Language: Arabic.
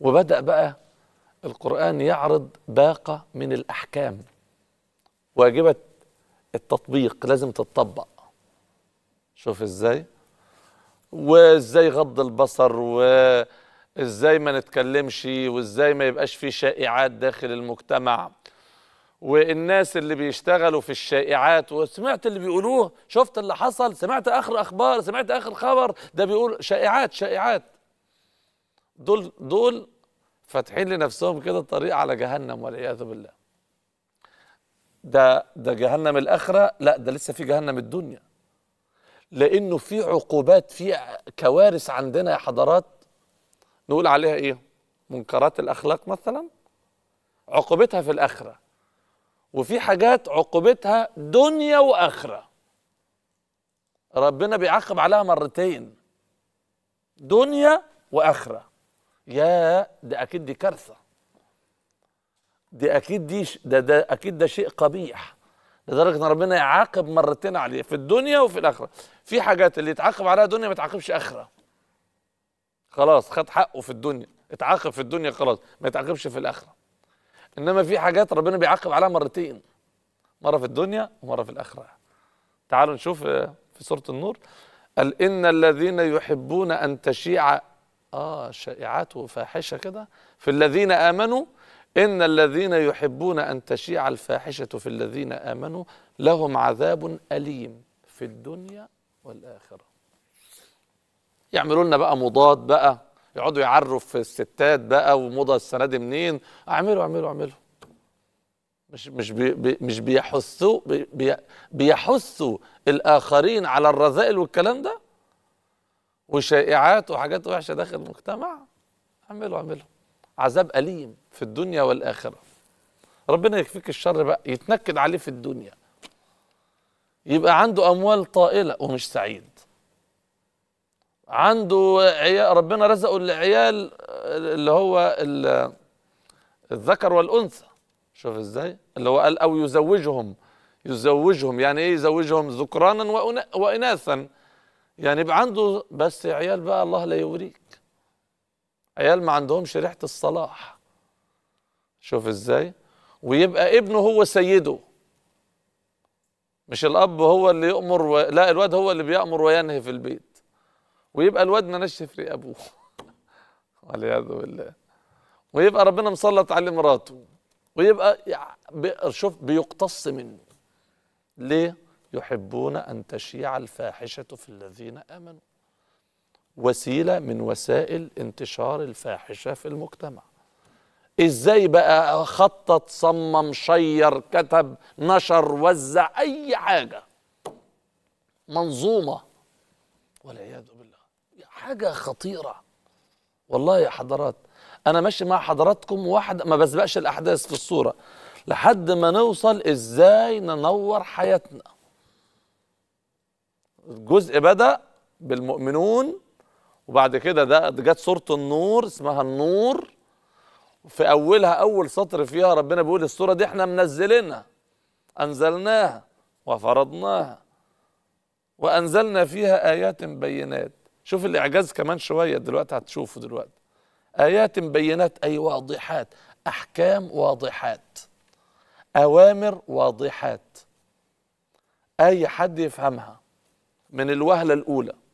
وبدأ بقى القرآن يعرض باقة من الأحكام واجبة التطبيق لازم تتطبق شوف ازاي وازاي غض البصر وازاي ما نتكلمش وازاي ما يبقاش في شائعات داخل المجتمع والناس اللي بيشتغلوا في الشائعات وسمعت اللي بيقولوه شفت اللي حصل سمعت اخر اخبار سمعت اخر خبر ده بيقول شائعات شائعات دول دول فاتحين لنفسهم كده الطريق على جهنم والعياذ بالله ده ده جهنم الاخره لا ده لسه في جهنم الدنيا لانه في عقوبات في كوارث عندنا يا حضارات نقول عليها ايه منكرات الاخلاق مثلا عقوبتها في الاخره وفي حاجات عقوبتها دنيا واخره ربنا بيعاقب عليها مرتين دنيا واخره يا ده اكيد دي كارثه دي اكيد دي ش... ده ده اكيد ده شيء قبيح لدرجه ان ربنا يعاقب مرتين عليه في الدنيا وفي الاخره في حاجات اللي يتعاقب عليها دنيا ما يتعاقبش اخره خلاص خد حقه في الدنيا اتعاقب في الدنيا خلاص ما يتعاقبش في الاخره انما في حاجات ربنا بيعاقب عليها مرتين مره في الدنيا ومره في الاخره تعالوا نشوف في سوره النور قال ان الذين يحبون ان تشيع آه شائعات وفاحشة كده في الذين آمنوا إن الذين يحبون أن تشيع الفاحشة في الذين آمنوا لهم عذاب أليم في الدنيا والآخرة يعملوا لنا بقى مضاد بقى يقعدوا يعرف في الستات بقى ومضى السنة دي منين اعملوا اعملوا اعملوا مش مش بي بي مش بيحثوا بي بيحثوا الآخرين على الرذائل والكلام ده وشائعات وحاجات وحشه داخل المجتمع اعملوا اعملوا عذاب اليم في الدنيا والاخره ربنا يكفيك الشر بقى يتنكد عليه في الدنيا يبقى عنده اموال طائله ومش سعيد عنده عيال ربنا رزقه العيال آه، اللي هو الذكر والانثى شوف ازاي اللي هو قال او يزوجهم يزوجهم يعني ايه يزوجهم ذكرانا واناثا يعني يبقى عنده بس عيال بقى الله لا يوريك عيال ما عندهمش ريحه الصلاح شوف ازاي ويبقى ابنه هو سيده مش الاب هو اللي يامر و... لا الواد هو اللي بيامر وينهي في البيت ويبقى الواد منشف تفرق ابوه والعياذ بالله ويبقى ربنا مسلط عليه مراته ويبقى شوف بيقتص منه ليه يحبون أن تشيع الفاحشة في الذين آمنوا وسيلة من وسائل انتشار الفاحشة في المجتمع ازاي بقى خطط صمم شير كتب نشر وزع اي حاجة منظومة والعياذ بالله حاجة خطيرة والله يا حضرات انا ماشي مع حضراتكم واحد ما بسبقش الاحداث في الصورة لحد ما نوصل ازاي ننور حياتنا الجزء بدا بالمؤمنون وبعد كده ده جت سوره النور اسمها النور في اولها اول سطر فيها ربنا بيقول السوره دي احنا منزلينها انزلناها وفرضناها وانزلنا فيها ايات بينات شوف الاعجاز كمان شويه دلوقتي هتشوفه دلوقتي ايات بينات اي واضحات احكام واضحات اوامر واضحات اي حد يفهمها من الوهلة الأولى